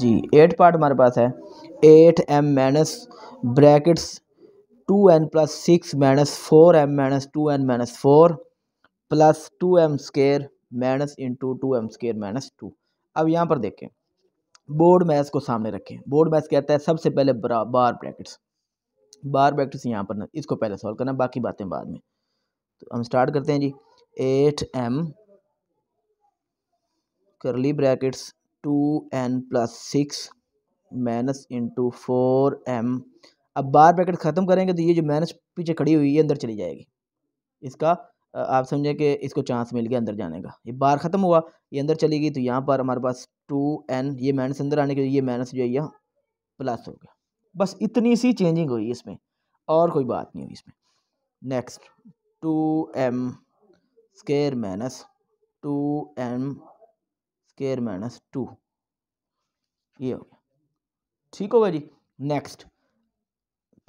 जी eight part हमारे पास है eight M minus brackets two N plus six minus four M minus two N minus four plus two M square minus into two M square minus two अब यहाँ पर देखें board math को सामने रखें बोर्ड मैथ कहता है सबसे पहले बार ब्रैकेट्स बार ब्रैकेट्स यहाँ पर इसको पहले सॉल्व करना बाकी बातें बाद में तो हम स्टार्ट करते हैं जी eight M curly brackets two N plus six minus into four M अब बार ब्रैकेट ख़त्म करेंगे तो ये जो माइनस पीछे खड़ी हुई है अंदर चली जाएगी इसका आप समझें कि इसको चांस मिल गया अंदर जाने का ये बार ख़त्म हुआ ये अंदर चली गई तो यहाँ पर हमारे पास टू एन ये माइनस अंदर आने के लिए ये माइनस जो है यह प्लस हो गया बस इतनी सी चेंजिंग हुई इसमें और कोई बात नहीं हुई इसमें next two M square minus two M square minus two ये हो गया ठीक होगा जी नेक्स्ट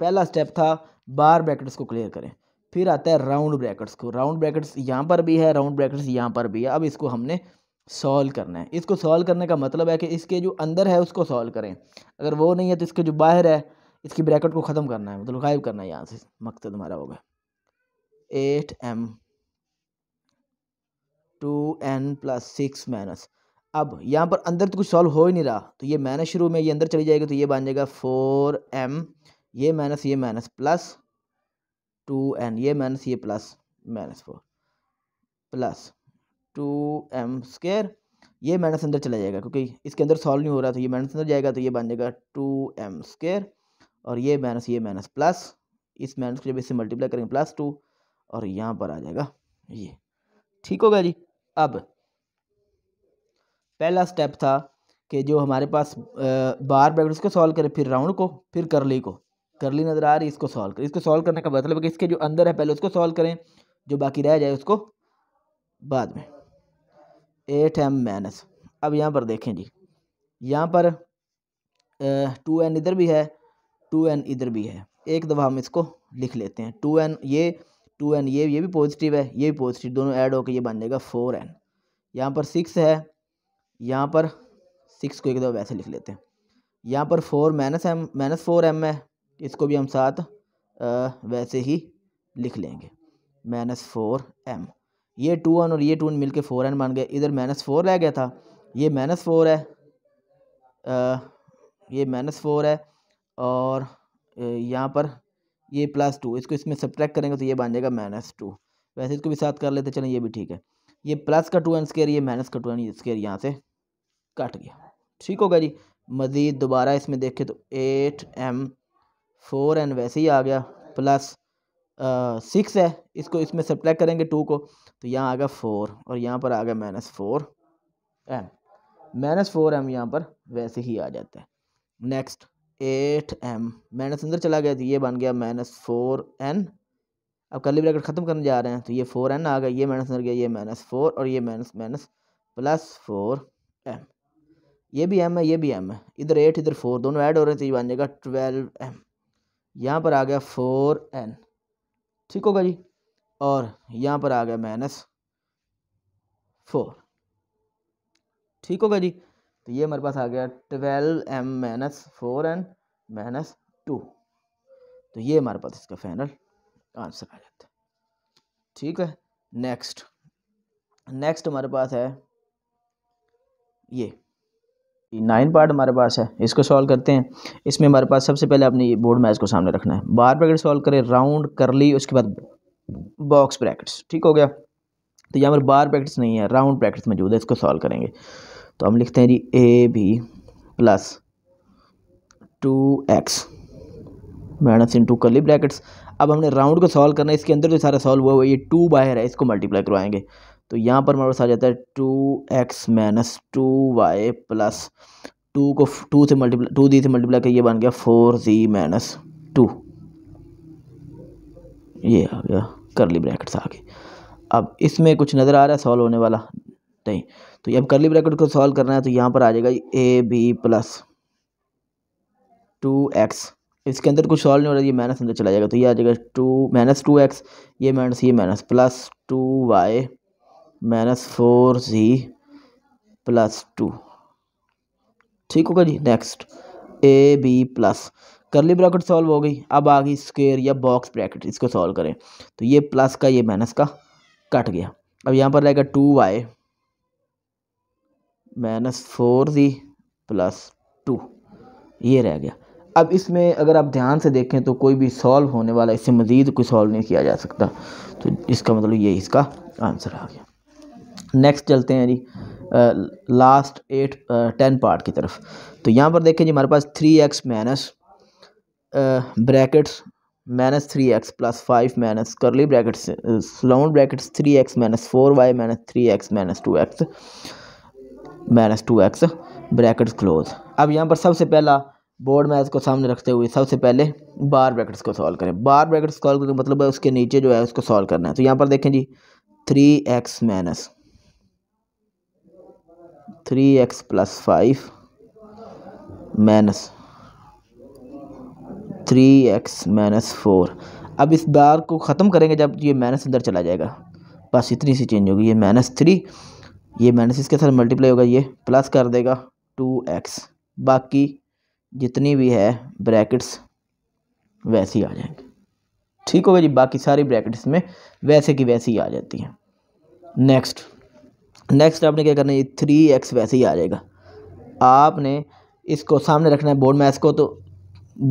पहला स्टेप था बार ब्रैकेट्स को क्लियर करें फिर आता है राउंड ब्रैकेट्स को राउंड ब्रैकेट्स यहाँ पर भी है राउंड ब्रैकेट्स यहाँ पर भी है अब इसको हमने सॉल्व करना है इसको सॉल्व करने का मतलब है कि इसके जो अंदर है उसको सॉल्व करें अगर वो नहीं है तो इसके जो बाहर है इसकी ब्रैकेट को ख़त्म करना है मतलब गायब करना है यहाँ से मकसद हमारा होगा eight M two N plus six minus अब यहाँ पर अंदर तो कुछ सॉल्व हो ही नहीं रहा तो ये माइनस शुरू में ये अंदर चली जाएगी तो ये बन जाएगा फोर एम ये माइनस ये माइनस प्लस टू एन ये माइनस ये plus minus four plus two M square ये माइनस अंदर चला जाएगा क्योंकि इसके अंदर सॉल्व नहीं हो रहा तो ये माइनस अंदर जाएगा तो ये बन जाएगा टू एम स्क्र और ये माइनस ये माइनस प्लस इस माइनस को जब इससे मल्टीप्लाई करेंगे प्लस टू और यहाँ पर आ जाएगा ये ठीक होगा जी अब पहला स्टेप था कि जो हमारे पास बार ब्रैकेट उसको सॉल्व करें फिर राउंड को फिर करली को करली नज़र आ रही इसको सॉल्व करें इसको सॉल्व करने का मतलब कि इसके जो अंदर है पहले उसको सॉल्व करें जो बाकी रह जाए उसको बाद में एट एम माइनस अब यहाँ पर देखें जी यहाँ पर टू एन इधर भी है टू एन इधर भी है एक दफ़ा हम इसको लिख लेते हैं टू एन ये टू एन ये ये भी पॉजिटिव है ये भी पॉजिटिव दोनों ऐड होकर ये बन जाएगा फोर एन यहाँ पर सिक्स है यहाँ पर सिक्स को एक दो वैसे लिख लेते हैं यहाँ पर four minus M minus four M है इसको भी हम साथ वैसे ही लिख लेंगे माइनस फोर एम ये टू वन और ये टू वन मिल के फोर एन बन गए इधर माइनस फोर रह गया था ये माइनस फोर है आ, ये माइनस फोर है और यहाँ पर ये प्लस टू इसको इसमें सब्ट्रैक्ट करेंगे तो ये बन जाएगा माइनस टू वैसे इसको भी साथ कर लेते चलें ये भी ठीक है ये प्लस का टू एन स्केयर ये माइनस का टू एन स्केयर यहाँ से कट गया ठीक होगा जी मज़ीद दोबारा इसमें देखें तो एट एम फोर एन वैसे ही आ गया प्लस सिक्स है इसको इसमें सप्लाई करेंगे टू को तो यहाँ आ गया फोर और यहाँ पर आ गया minus four M minus four M यहाँ पर वैसे ही आ जाता है नेक्स्ट एट एम माइनस अंदर चला गया तो ये बन गया माइनस फोर एन अब कल ब्रैकेट ख़त्म करने जा रहे हैं तो ये फोर एन आ गया ये माइनस मर गया ये माइनस फोर और ये minus minus plus four M ये भी एम है ये भी एम है इधर एट इधर फोर दोनों ऐड हो रहे हैं तो ये बन जाएगा ट्वेल्व एम यहाँ पर आ गया फोर एन ठीक होगा जी और यहाँ पर आ गया माइनस फोर ठीक होगा जी तो ये हमारे पास आ गया twelve M minus four N minus two तो ये हमारे पास इसका फाइनल आंसर आ जाता है ठीक है नेक्स्ट नेक्स्ट हमारे पास है ये नाइन पार्ट हमारे पास है इसको सॉल्व करते हैं इसमें हमारे पास सबसे पहले आपने ये बोर्ड मैच को सामने रखना है बार ब्रैकेट सॉल्व करें राउंड करली उसके बाद बॉक्स ब्रैकेट्स ठीक हो गया तो यहाँ पर बार ब्रैकेट्स नहीं है राउंड ब्रैकेट्स मौजूद है इसको सॉल्व करेंगे तो हम लिखते हैं जी A B plus two x minus curly brackets अब हमने राउंड को सॉल्व करना है इसके अंदर जो सारा सॉल्व हुआ हुआ ये टू बाय है इसको मल्टीप्लाई करवाएंगे तो यहाँ पर हमारे पास आ जाता है two x minus two Y plus two को टू से मल्टीप्लाई टू जी से मल्टीप्लाई करिए बन गया फोर जी माइनस टू ये आ गया करली ब्रैकेट्स आ गई अब इसमें कुछ नज़र आ रहा है सॉल्व होने वाला नहीं तो ये अब करली ब्रैकेट को सॉल्व करना है तो यहाँ पर आ जाएगा A B plus two X इसके अंदर कुछ सॉल्व नहीं हो रहा ये माइनस अंदर चला जाएगा तो ये आ जाएगा टू माइनस टू एक्स ये माइनस ये minus plus two Y minus four जी प्लस टू ठीक होगा जी next a B plus curly bracket solve हो गई अब आ गई स्क्वेयर या बॉक्स ब्रैकेट इसको सॉल्व करें तो ये प्लस का ये माइनस का कट गया अब यहाँ पर रहेगा टू वाई माइनस फोर जी प्लस टू ये रह गया अब इसमें अगर आप ध्यान से देखें तो कोई भी सॉल्व होने वाला इससे मज़ीद कोई सॉल्व नहीं किया जा सकता तो इसका मतलब ये इसका आंसर आ गया नेक्स्ट चलते हैं जी लास्ट एट टेन पार्ट की तरफ तो यहाँ पर देखें जी हमारे पास three x minus brackets minus three x plus five minus करली brackets round brackets three x minus four y minus three x minus two x minus two x brackets close अब यहाँ पर सबसे पहला बोर्ड मैथ को सामने रखते हुए सबसे पहले बार ब्रैकेट्स को सॉल्व करें बार ब्रैकेट्स सॉल्व करने का मतलब है उसके नीचे जो है उसको सॉल्व करना है तो यहाँ पर देखें जी three x minus three x plus five minus three x minus four अब इस बार को ख़त्म करेंगे जब ये माइनस अंदर चला जाएगा बस इतनी सी चेंज होगी ये माइनस थ्री ये माइनस इसके साथ मल्टीप्लाई होगा ये प्लस कर देगा टू एक्स बाकी जितनी भी है ब्रैकेट्स वैसी आ जाएंगी ठीक हो गया जी बाकी सारी ब्रैकेट्स में वैसे की वैसी आ जाती हैं नेक्स्ट नेक्स्ट आपने क्या करना है थ्री एक्स वैसे ही आ जाएगा आपने इसको सामने रखना है बोर्ड मैथ को तो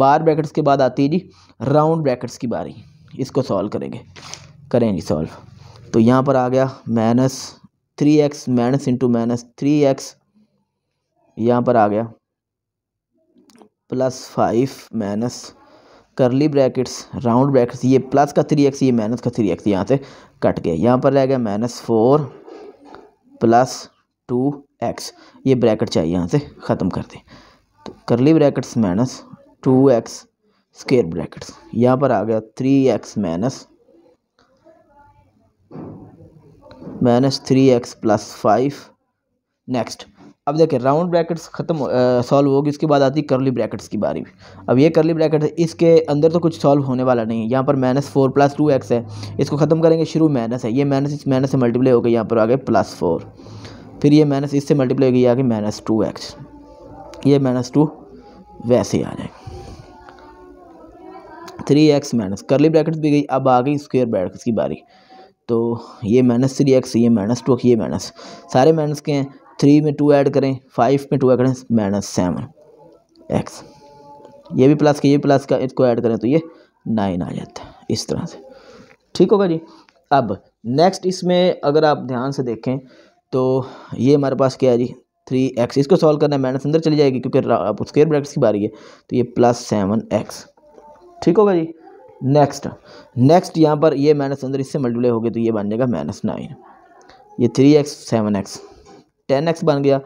बार ब्रैकेट्स के बाद आती है जी राउंड ब्रैकेट्स की बारी इसको सॉल्व करेंगे करें जी सॉल्व तो यहाँ पर आ गया minus three x minus into minus three x यहाँ पर आ गया प्लस फाइव माइनस करली ब्रैकेट्स राउंड ब्रैकेट्स ये प्लस का थ्री एक्स ये माइनस का थ्री एक्स यहाँ से कट गया यहाँ पर रह गया minus four plus two x ये ब्रैकेट चाहिए यहाँ से ख़त्म कर दें तो curly brackets minus two x square brackets यहाँ पर आ गया three x minus minus three x plus five next अब देखिए राउंड ब्रैकेट्स ख़त्म सॉल्व होगी उसके बाद आती है करली ब्रैकेट्स की बारी अब ये करली ब्रैकेट इसके अंदर तो कुछ सॉल्व होने वाला नहीं है यहाँ पर minus four plus two X है इसको ख़त्म करेंगे शुरू माइनस है ये माइनस इस माइनस से मल्टीप्लाई हो गई यहाँ पर आ गए प्लस फोर फिर ये माइनस इससे मल्टीप्लाई हो गई माइनस टू एक्स ये माइनस टू वैसे ही आ जाएगी थ्री एक्स माइनस करली ब्रैकेट्स भी गई अब आ गई स्क्वेयर ब्रैकेट्स की बारी तो ये माइनस थ्री एक्स ये माइनस टू ये माइनस सारे माइनस के हैं थ्री में टू ऐड करें फाइव में टू ऐड करें माइनस सेवन एक्स ये भी प्लस का ये प्लस का इसको ऐड करें तो ये नाइन आ जाता है इस तरह से ठीक होगा जी अब नेक्स्ट इसमें अगर आप ध्यान से देखें तो ये हमारे पास क्या है जी थ्री एक्स इसको सॉल्व करना है माइनस अंदर चली जाएगी क्योंकि आप स्केयर ब्रैक्ट्स की बारी है तो ये प्लस सेवन एक्स ठीक होगा जी नेक्स्ट नेक्स्ट यहाँ पर ये माइनस अंदर इससे मल्टीप्लाई हो गया तो ये बन जाएगा माइनस नाइन ये three X seven X ten X बन गया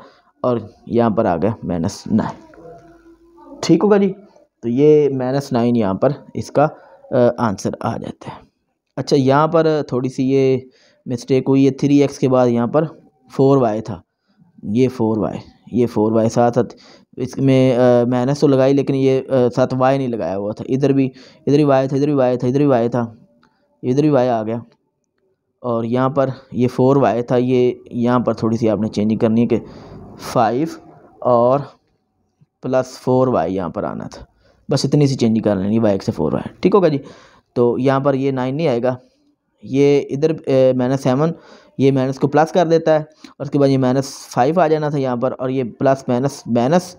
और यहाँ पर आ गया माइनस नाइन ठीक होगा जी तो ये माइनस नाइन यहाँ पर इसका आंसर आ जाता है अच्छा यहाँ पर थोड़ी सी ये मिस्टेक हुई है थ्री एक्स के बाद यहाँ पर फोर वाई था ये फोर वाई ये फोर वाई साथ साथ इसमें माइनस तो लगाई लेकिन ये आ, साथ वाई नहीं लगाया हुआ था इधर भी इधर भी वाई था इधर भी वाई था इधर भी वाई था इधर भी वाई आ गया और यहाँ पर ये फोर वाई था ये यहाँ पर थोड़ी सी आपने चेंजिंग करनी है कि फाइव और प्लस फोर वाई यहाँ पर आना था बस इतनी सी चेंजिंग कर लेनी वाई से फोर वाई ठीक होगा जी तो यहाँ पर ये नाइन नहीं आएगा ये इधर माइनस सेवन ये माइनस को प्लस कर देता है और उसके बाद ये माइनस फाइव आ जाना था यहाँ पर और ये plus minus minus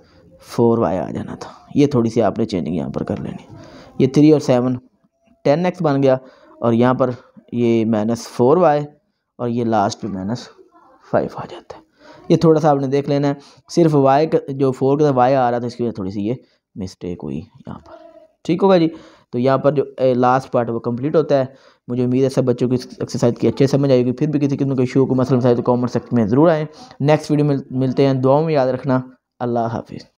four Y आ जाना था ये थोड़ी सी आपने चेंजिंग यहाँ पर कर लेनी ये थ्री और सेवन टेन एक्स बन गया और यहाँ पर ये माइनस फोर वाई और ये लास्ट में माइनस फाइव आ जाता है ये थोड़ा सा आपने देख लेना है सिर्फ वाई जो फोर का वाई आ रहा था इसकी वजह थोड़ी सी ये मिस्टेक हुई यहाँ पर ठीक होगा जी तो यहाँ पर जो लास्ट पार्ट वो कंप्लीट होता है मुझे उम्मीद है सब बच्चों की एक्सरसाइज की अच्छे समझ आएगी फिर भी किसी किस्म के शो को मसल मसाइल तो कॉमेंट सेक्शन में ज़रूर आए नेक्स्ट वीडियो मिल, मिलते हैं दुआओं में याद रखना अल्लाह हाफिज़